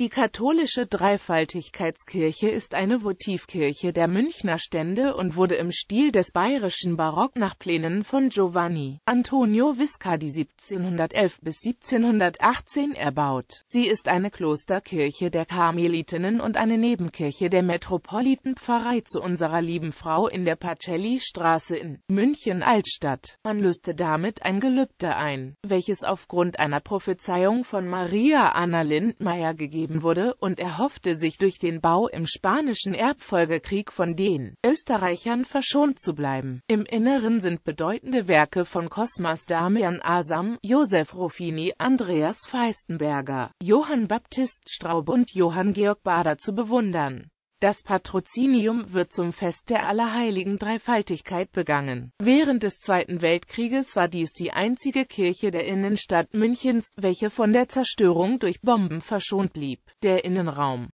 Die katholische Dreifaltigkeitskirche ist eine Votivkirche der Münchner Stände und wurde im Stil des bayerischen Barock nach Plänen von Giovanni Antonio Viscardi 1711 bis 1718 erbaut. Sie ist eine Klosterkirche der Karmelitinnen und eine Nebenkirche der Metropolitenpfarrei zu unserer lieben Frau in der Pacelli-Straße in München-Altstadt. Man löste damit ein Gelübde ein, welches aufgrund einer Prophezeiung von Maria Anna Lindmeier gegeben betrieben wurde und erhoffte sich durch den Bau im Spanischen Erbfolgekrieg von den Österreichern verschont zu bleiben. Im Inneren sind bedeutende Werke von Cosmas Damian Asam, Josef Ruffini, Andreas Feistenberger, Johann Baptist Straub und Johann Georg Bader zu bewundern das Patrozinium wird zum Fest der Allerheiligen Dreifaltigkeit begangen. Während des Zweiten Weltkrieges war dies die einzige Kirche der Innenstadt Münchens, welche von der Zerstörung durch Bomben verschont blieb. Der Innenraum